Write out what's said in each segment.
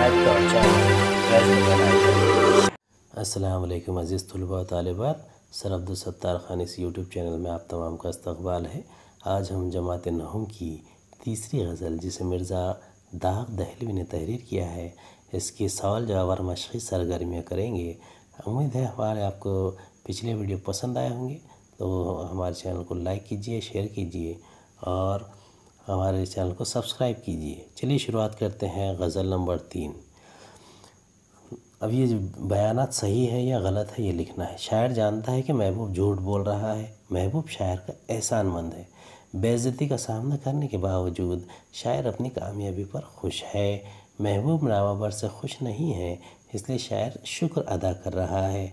like का अज़ीज़ तलबा तालिबात sir Abdul Sattar Khan इस यूट्यूब चैनल में आप तमाम का इस्तबाल है आज हम जमात नहम की तीसरी गज़ल जिसे मिर्ज़ा दाग दहलवी ने तहरीर किया है इसके सवाल जवाब और मशक़ी सरगर्मियाँ करेंगे उम्मीद है हमारे आपको पिछले वीडियो पसंद आए होंगे तो हमारे चैनल को लाइक कीजिए शेयर कीजिए और हमारे चैनल को सब्सक्राइब कीजिए चलिए शुरुआत करते हैं गज़ल नंबर तीन अब ये बयान सही है या गलत है ये लिखना है शायर जानता है कि महबूब झूठ बोल रहा है महबूब शायर का एहसान मंद है बेज़ती का सामना करने के बावजूद शायर अपनी कामयाबी पर खुश है महबूब नावाबर से खुश नहीं है इसलिए शायर शुक्र अदा कर रहा है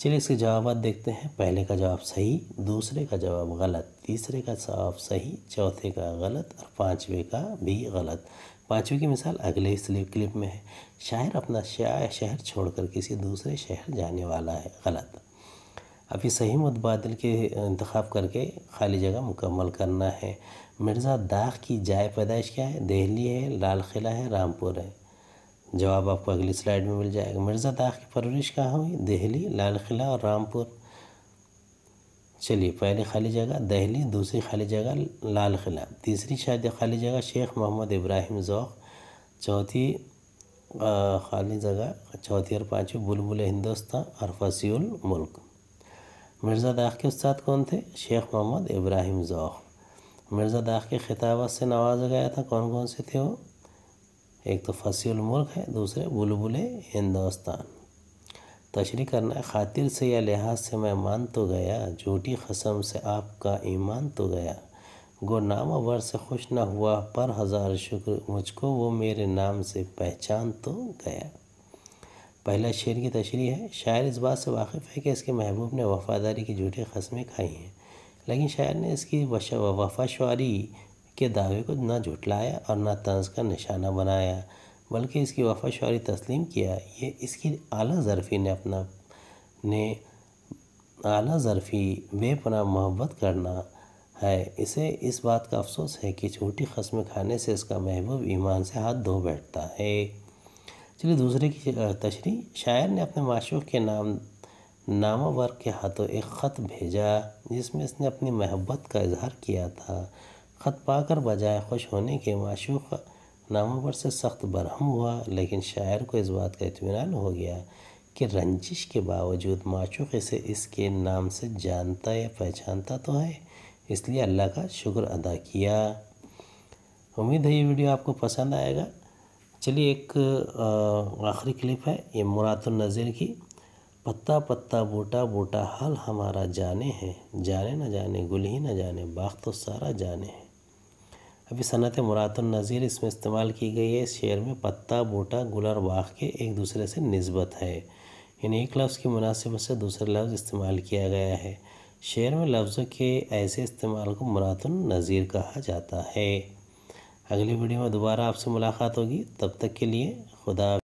चलिए इसके जवाब देखते हैं पहले का जवाब सही दूसरे का जवाब गलत तीसरे का जवाब सही चौथे का गलत और पाँचवें का भी गलत पाँचवीं की मिसाल अगले इस क्लिप में है शायर अपना शहर छोड़कर किसी दूसरे शहर जाने वाला है गलत अब ये सही मुतबादल के इंतखब करके खाली जगह मुकम्मल करना है मिर्ज़ा दाग की जाय पैदाइश क्या है दिल्ली है लाल किला है रामपुर है जवाब आपको अगली स्लाइड में मिल जाएगा मिर्ज़ा दाग की परवरिश कहाँ हुई दिल्ली लाल किला और रामपुर चलिए पहली खाली जगह दहली दूसरी खाली जगह लाल किला तीसरी शायद खाली जगह शेख मोहम्मद इब्राहिम ज़ौक चौथी खाली जगह चौथी और पाँचवीं बुलबुल हिंदुस्तान और फसील मुल्क मिर्ज़ा दाग के उस्ताद कौन थे शेख मोहम्मद इब्राहिम ज़ौक मिर्ज़ा दाग के खिताबत से नवाजा गया था कौन कौन से थे वो एक तो फसील मुल्क है दूसरे बुलबुल हिंदुस्तान तशरी करना खातिर से या लिहाज से मैं मान तो गया झूठी कसम से आपका ईमान तो गया गुरनामा वर से खुश ना हुआ पर हज़ार शुक्र मुझको वो मेरे नाम से पहचान तो गया पहला शेर की तशरी है शायर इस बात से वाकिफ़ है कि इसके महबूब ने वफ़ादारी की झूठी कस्में खाई हैं लेकिन शायर ने इसकी वफाशारी के दावे को ना झुटलाया और ना तंज का निशाना बनाया बल्कि इसकी वफाशारी तस्लीम किया ये इसकी आला ज़रफ़ी ने अपना ने आला ज़रफ़ी बेपना मोहब्बत करना है इसे इस बात का अफसोस है कि छोटी खसम खाने से इसका महबूब ईमान से हाथ धो बैठता है चलिए दूसरे की तशरी शायर ने अपने माशूक के नाम नामावर के हाथों एक ख़त भेजा जिसमें इसने अपनी महब्बत का इजहार किया था ख़त पाकर बजाय खुश होने के माशूक नामों पर से सख्त बरहम हुआ लेकिन शायर को इस बात का इतमान हो गया कि रंजिश के बावजूद माशूक इसे इसके नाम से जानता या पहचानता तो है इसलिए अल्लाह का शुक्र अदा किया उम्मीद है ये वीडियो आपको पसंद आएगा चलिए एक आखिरी क्लिप है ये नज़ीर की पत्ता पत्ता बूटा बूटा हाल हमारा जाने हैं जाने न जाने गुल ही न जाने बाग तो सारा जाने हैं अभी सनत नज़ीर इसमें इस्तेमाल की गई है इस शेर में पत्ता बूटा गुल और बाघ के एक दूसरे से नस्बत है यानी एक लफ्ज़ की मुनासिबत से दूसरा लफ्ज़ इस्तेमाल किया गया है शेर में लफ्ज़ों के ऐसे इस्तेमाल को मुरातुलनज़ीर कहा जाता है अगली वीडियो में दोबारा आपसे मुलाकात होगी तब तक के लिए खुदा